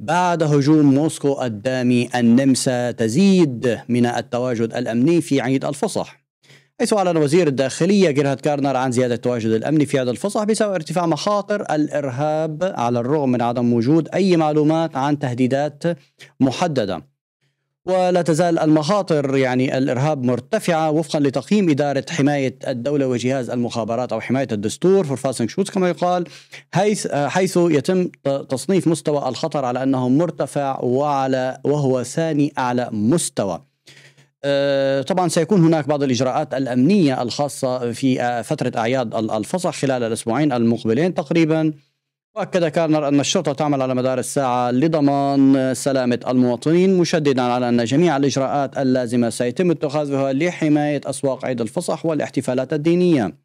بعد هجوم موسكو الدامي النمسا تزيد من التواجد الأمني في عيد الفصح حيث أعلن وزير الداخلية جيرهارد كارنر عن زيادة التواجد الأمني في عيد الفصح بسبب ارتفاع مخاطر الإرهاب على الرغم من عدم وجود أي معلومات عن تهديدات محددة ولا تزال المخاطر يعني الارهاب مرتفعه وفقا لتقييم اداره حمايه الدوله وجهاز المخابرات او حمايه الدستور فور شوتس كما يقال حيث حيث يتم تصنيف مستوى الخطر على انه مرتفع وعلى وهو ثاني اعلى مستوى. آه، طبعا سيكون هناك بعض الاجراءات الامنيه الخاصه في آه، فتره اعياد الفصح خلال الاسبوعين المقبلين تقريبا وأكد كارنر أن الشرطة تعمل على مدار الساعة لضمان سلامة المواطنين مشددا على أن جميع الإجراءات اللازمة سيتم اتخاذها لحماية أسواق عيد الفصح والاحتفالات الدينية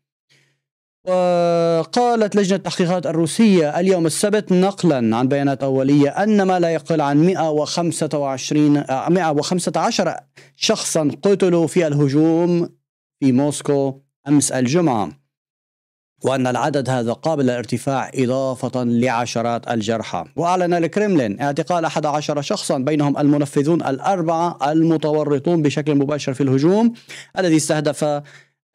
وقالت لجنة التحقيقات الروسية اليوم السبت نقلا عن بيانات أولية أن ما لا يقل عن 125 115 شخصا قتلوا في الهجوم في موسكو أمس الجمعة وأن العدد هذا قابل للارتفاع إضافة لعشرات الجرحى وأعلن الكرملين اعتقال 11 شخصا بينهم المنفذون الأربعة المتورطون بشكل مباشر في الهجوم الذي استهدف آه،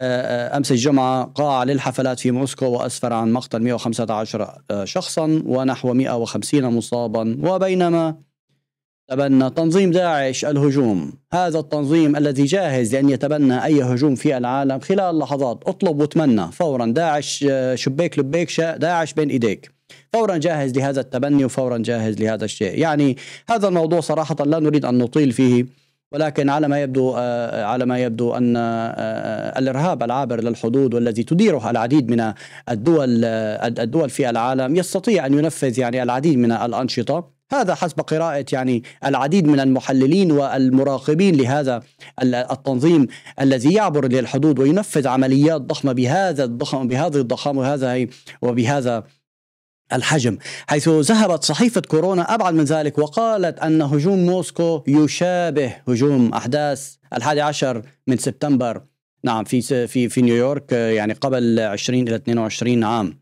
آه، أمس الجمعة قاعة للحفلات في موسكو وأسفر عن مقتل 115 آه، شخصا ونحو 150 مصابا وبينما تبنى تنظيم داعش الهجوم هذا التنظيم الذي جاهز لأن يتبنى أي هجوم في العالم خلال لحظات اطلب وتمنى فورا داعش آه، شبيك لبيك داعش بين إيديك فورا جاهز لهذا التبني وفورا جاهز لهذا الشيء يعني هذا الموضوع صراحة لا نريد أن نطيل فيه ولكن على ما يبدو آه، على ما يبدو ان آه، الارهاب العابر للحدود والذي تديره العديد من الدول الدول في العالم يستطيع ان ينفذ يعني العديد من الانشطه هذا حسب قراءة يعني العديد من المحللين والمراقبين لهذا التنظيم الذي يعبر للحدود وينفذ عمليات ضخمة بهذا الضخم بهذه الضخامة وهذا وبهذا الحجم حيث ذهبت صحيفة كورونا أبعد من ذلك وقالت أن هجوم موسكو يشابه هجوم أحداث الحادي عشر من سبتمبر نعم في في في نيويورك يعني قبل 20 إلى 22 عام